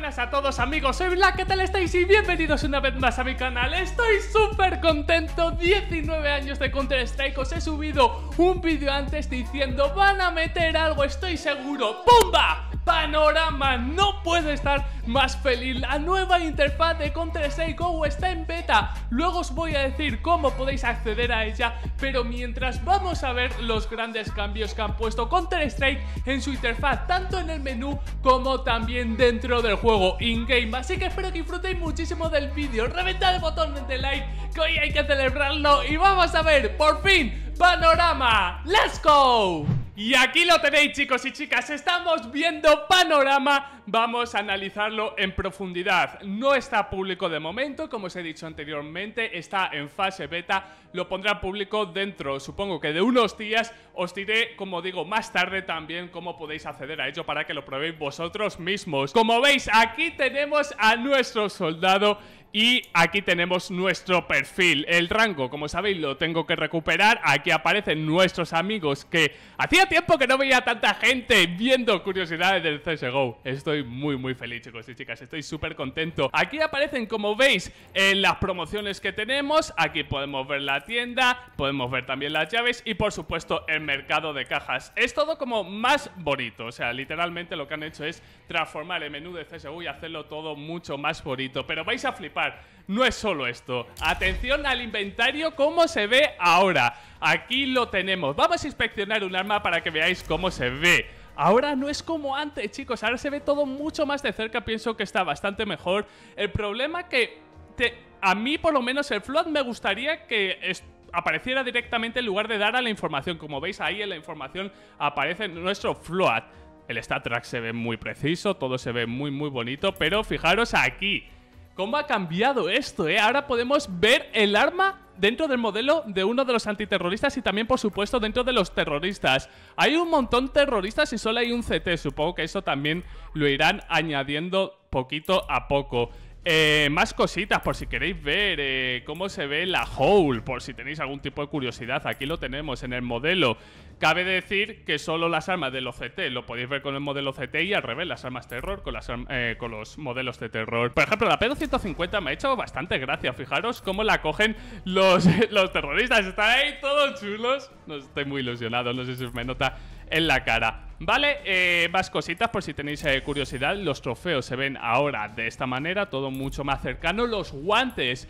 buenas a todos amigos, soy Black, ¿qué tal estáis? Y bienvenidos una vez más a mi canal Estoy súper contento, 19 años de Counter Strike, os he subido un vídeo antes diciendo van a meter algo, estoy seguro. ¡Pumba! Panorama, no puedo estar más feliz. La nueva interfaz de Counter-Strike GO está en beta. Luego os voy a decir cómo podéis acceder a ella, pero mientras vamos a ver los grandes cambios que han puesto Counter-Strike en su interfaz, tanto en el menú como también dentro del juego in-game. Así que espero que disfrutéis muchísimo del vídeo. Reventad el botón de like, que hoy hay que celebrarlo y vamos a ver, por fin, Panorama. ¡Let's go! Y aquí lo tenéis, chicos y chicas. Estamos viendo Panorama vamos a analizarlo en profundidad. No está público de momento, como os he dicho anteriormente, está en fase beta, lo pondrá público dentro, supongo que de unos días. Os diré, como digo, más tarde también cómo podéis acceder a ello para que lo probéis vosotros mismos. Como veis, aquí tenemos a nuestro soldado y aquí tenemos nuestro perfil, el rango, como sabéis lo tengo que recuperar, aquí aparecen nuestros amigos que hacía tiempo que no veía tanta gente viendo curiosidades del CSGO, estoy muy, muy feliz, chicos y chicas. Estoy súper contento. Aquí aparecen, como veis, en las promociones que tenemos. Aquí podemos ver la tienda, podemos ver también las llaves y, por supuesto, el mercado de cajas. Es todo como más bonito. O sea, literalmente lo que han hecho es transformar el menú de CSU y hacerlo todo mucho más bonito. Pero vais a flipar. No es solo esto. Atención al inventario, cómo se ve ahora. Aquí lo tenemos. Vamos a inspeccionar un arma para que veáis cómo se ve. Ahora no es como antes, chicos. Ahora se ve todo mucho más de cerca. Pienso que está bastante mejor. El problema que a mí, por lo menos, el Float me gustaría que apareciera directamente en lugar de dar a la información. Como veis ahí en la información aparece nuestro float. El Star Trek se ve muy preciso, todo se ve muy muy bonito, pero fijaros aquí. ¿Cómo ha cambiado esto, eh? Ahora podemos ver el arma dentro del modelo de uno de los antiterroristas y también, por supuesto, dentro de los terroristas. Hay un montón de terroristas y solo hay un CT. Supongo que eso también lo irán añadiendo poquito a poco. Eh, más cositas, por si queréis ver eh, cómo se ve la Hole, por si tenéis algún tipo de curiosidad, aquí lo tenemos en el modelo. Cabe decir que solo las armas del OCT lo podéis ver con el modelo CT y al revés, las armas terror eh, con, los modelos de terror. Por ejemplo, la P250 me ha hecho bastante gracia. Fijaros cómo la cogen los, los terroristas. Están ahí todos chulos. No estoy muy ilusionado, no sé si os me nota en la cara. Vale, eh, más cositas por si tenéis eh, curiosidad. Los trofeos se ven ahora de esta manera, todo mucho más cercano. Los guantes,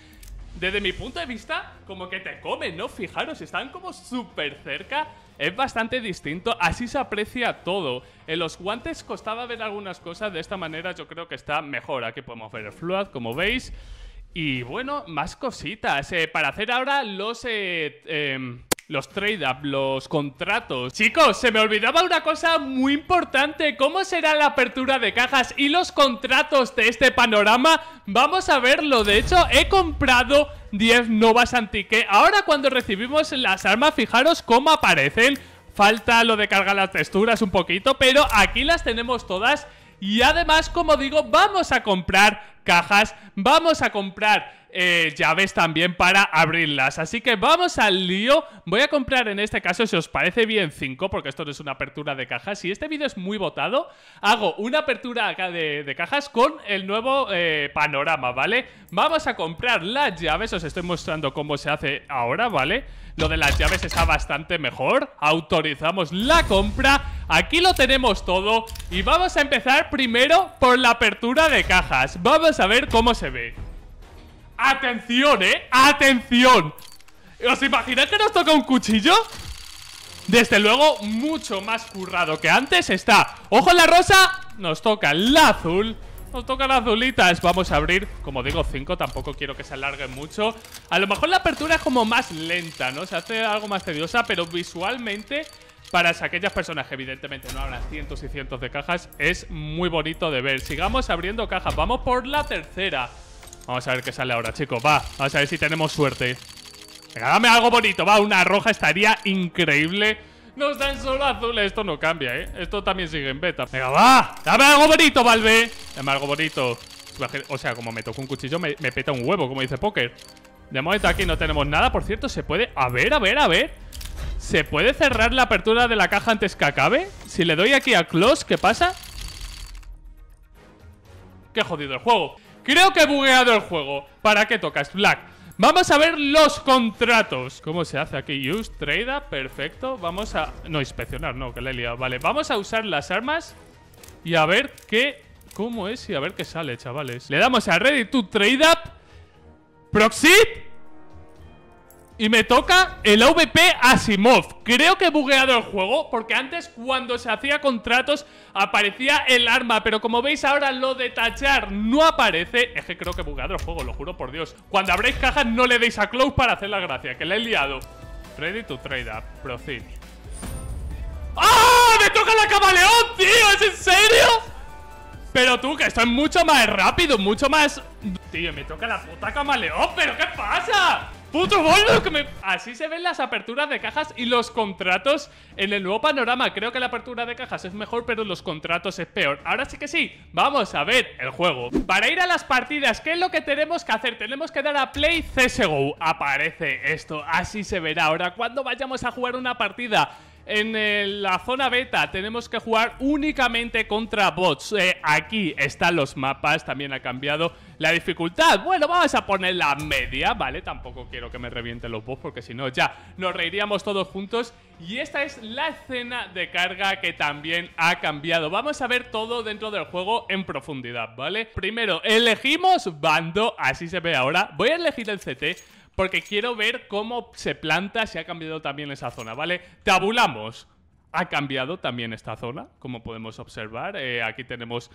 desde mi punto de vista, como que te comen, ¿no? Fijaros, están como súper cerca. Es bastante distinto, así se aprecia todo. En los guantes costaba ver algunas cosas, de esta manera yo creo que está mejor. Aquí podemos ver el fluid, como veis. Y bueno, más cositas. Eh, para hacer ahora los... Em, los trade-up, los contratos. Chicos, se me olvidaba una cosa muy importante. ¿Cómo será la apertura de cajas y los contratos de este panorama? Vamos a verlo. De hecho, he comprado 10 novas antique. Ahora cuando recibimos las armas, fijaros cómo aparecen. Falta lo de cargar las texturas un poquito, pero aquí las tenemos todas y además, como digo, vamos a comprar cajas, vamos a comprar eh, llaves también para abrirlas. Así que vamos al lío. Voy a comprar en este caso, si os parece bien, 5, porque esto no es una apertura de cajas. Y este vídeo es muy votado, hago una apertura acá de, cajas con el nuevo eh, panorama, ¿vale? Vamos a comprar las llaves. Os estoy mostrando cómo se hace ahora, ¿vale? Lo de las llaves está bastante mejor. Autorizamos la compra. Aquí lo tenemos todo y vamos a empezar primero por la apertura de cajas. Vamos a ver cómo se ve. ¡Atención, eh! ¡Atención! ¿Os imagináis que nos toca un cuchillo? Desde luego, mucho más currado que antes está. ¡Ojo en la rosa! Nos toca el azul. Nos toca las azulitas, vamos a abrir Como digo, cinco. tampoco quiero que se alargue mucho A lo mejor la apertura es como más lenta, ¿no? Se hace algo más tediosa, pero visualmente para aquellas personas que evidentemente no habrá cientos y cientos de cajas, es muy bonito de ver. Sigamos abriendo cajas, vamos por la tercera. Vamos a ver qué sale ahora, chicos, va, vamos a ver si tenemos suerte. Venga, dame algo bonito, va, una roja estaría increíble. Nos dan solo azules, esto no cambia, ¿eh? Esto también sigue en beta. Venga, va, dame algo bonito, Valve. Dame algo bonito. O sea, como me tocó un cuchillo, me, me peta un huevo, como dice Poker. De momento aquí no tenemos nada, por cierto, se puede... A ver, a ver, a ver ¿Se puede cerrar la apertura de la caja antes que acabe? Si le doy aquí a close, ¿qué pasa? Qué jodido el juego. Creo que he bugueado el juego. ¿Para qué tocas, Black? Vamos a ver los contratos. ¿Cómo se hace aquí? Use, trade, perfecto. Vamos a... No, inspeccionar, no, que le he liado. Vale, vamos a usar las armas y a ver qué... ¿Cómo es? Y a ver qué sale, chavales. Le damos a ready to trade up. Proxy y me toca el AVP Asimov. Creo que he bugueado el juego porque antes cuando se hacía contratos aparecía el arma, pero como veis ahora lo de tachar no aparece. Es que creo que he bugueado el juego, lo juro por Dios. Cuando abréis cajas no le deis a close para hacer la gracia, que le he liado. Ready to trade up, proceed. ¡Ah! ¡Me toca la camaleón, tío! ¿Es en serio? Pero tú, que esto mucho más rápido, mucho más... Tío, me toca la puta camaleón, ¿pero qué pasa? puto Así se ven las aperturas de cajas y los contratos en el nuevo panorama. Creo que la apertura de cajas es mejor, pero los contratos es peor. Ahora sí que sí, vamos a ver el juego. Para ir a las partidas, ¿qué es lo que tenemos que hacer? Tenemos que dar a play CSGO. Aparece esto, así se verá ahora cuando vayamos a jugar una partida. En eh, la zona beta tenemos que jugar únicamente contra bots. Eh, aquí están los mapas, también ha cambiado la dificultad. Bueno, vamos a poner la media, ¿vale? Tampoco quiero que me revienten los bots porque si no ya nos reiríamos todos juntos. Y esta es la escena de carga que también ha cambiado. Vamos a ver todo dentro del juego en profundidad, ¿vale? Primero, elegimos bando, así se ve ahora. Voy a elegir el CT porque quiero ver cómo se planta, si ha cambiado también esa zona, ¿vale? Tabulamos. Ha cambiado también esta zona, como podemos observar. Eh, aquí tenemos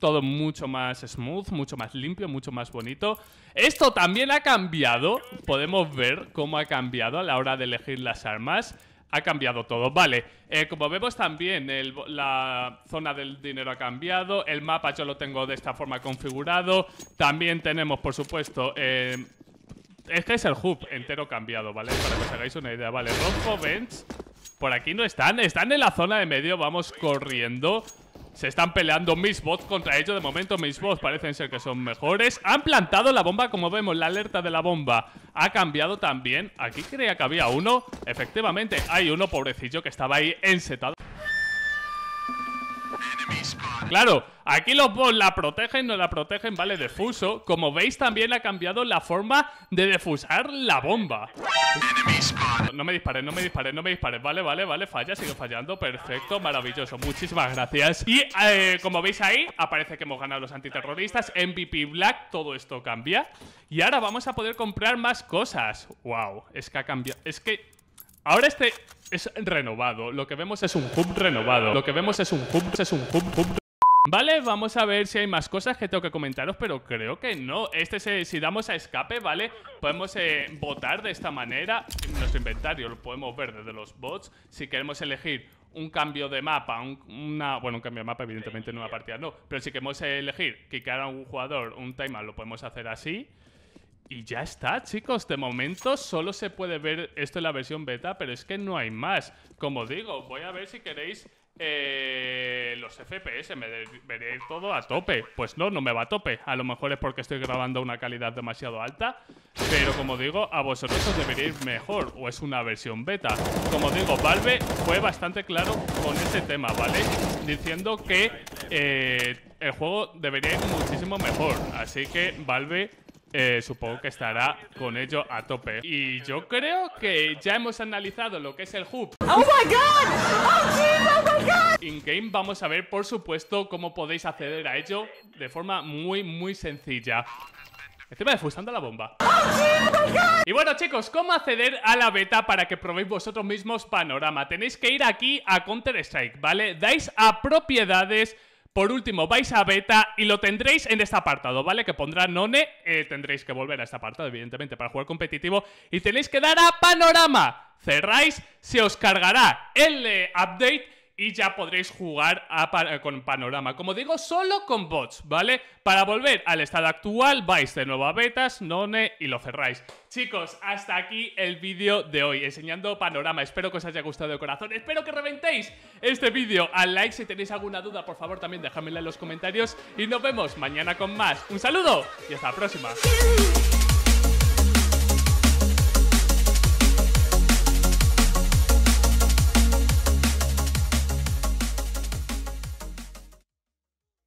todo mucho más smooth, mucho más limpio, mucho más bonito. Esto también ha cambiado. Podemos ver cómo ha cambiado a la hora de elegir las armas. Ha cambiado todo, vale. Eh, como vemos también, la zona del dinero ha cambiado. El mapa yo lo tengo de esta forma configurado. También tenemos, por supuesto... Eh, es que es el hub entero cambiado, ¿vale? Para que os hagáis una idea. Vale, Rojo, Bench. Por aquí no están. Están en la zona de medio. Vamos corriendo. Se están peleando mis bots contra ellos. De momento mis bots parecen ser que son mejores. Han plantado la bomba, como vemos. La alerta de la bomba ha cambiado también. Aquí creía que había uno. Efectivamente, hay uno, pobrecillo, que estaba ahí ensetado. Claro, aquí los bots la protegen, no la protegen, vale, defuso. Como veis, también ha cambiado la forma de defusar la bomba. No me dispares, no me dispares, no me dispares. Vale, vale, vale, falla, sigue fallando. Perfecto, maravilloso. Muchísimas gracias. Y eh, como veis ahí, aparece que hemos ganado los antiterroristas, MVP Black, todo esto cambia. Y ahora vamos a poder comprar más cosas. Wow, es que ha cambiado. Es que Ahora este es renovado. Lo que vemos es un hub renovado. Lo que vemos es un hub, es un hub, hub Vale, vamos a ver si hay más cosas que tengo que comentaros, pero creo que no. Este, se, si damos a escape, ¿vale? Podemos botar eh, votar de esta manera. En nuestro inventario lo podemos ver desde los bots. Si queremos elegir un cambio de mapa, bueno, un cambio de mapa, evidentemente en una partida no. Pero si queremos elegir que a un jugador un timer, lo podemos hacer así. Y ya está, chicos. De momento solo se puede ver esto en la versión beta, pero es que no hay más. Como digo, voy a ver si queréis eh, los FPS, me debería todo a tope. Pues no, no me va a tope. A lo mejor es porque estoy grabando una calidad demasiado alta, pero como digo, a vosotros os debería ir mejor, o es una versión beta. Como digo, Valve fue bastante claro con este tema, ¿vale? Diciendo que eh, el juego debería ir muchísimo mejor. Así que Valve eh, supongo que estará con ello a tope. Y yo creo que ya hemos analizado lo que es el hub. ¡Oh, my God! ¡Oh, jeez, oh my God! In-game vamos a ver, por supuesto, cómo podéis acceder a ello de forma muy, muy sencilla. Encima de fusando la bomba. ¡Oh, ¡Oh y bueno chicos, ¿cómo acceder a la beta para que probéis vosotros mismos panorama? Tenéis que ir aquí a Counter Strike, ¿vale? Dais a propiedades por último, vais a beta y lo tendréis en este apartado, ¿vale? Que pondrá None, eh, tendréis que volver a este apartado, evidentemente, para jugar competitivo. Y tenéis que dar a panorama. Cerráis, se os cargará el eh, update y ya podréis jugar eh, con panorama. Como digo, solo con bots, ¿vale? Para volver al estado actual, vais de nuevo a betas, none y lo cerráis. Chicos, hasta aquí el vídeo de hoy, enseñando panorama. Espero que os haya gustado el corazón. Espero que reventéis este vídeo al like. Si tenéis alguna duda, por favor, también dejadmela en los comentarios. Y nos vemos mañana con más. Un saludo y hasta la próxima.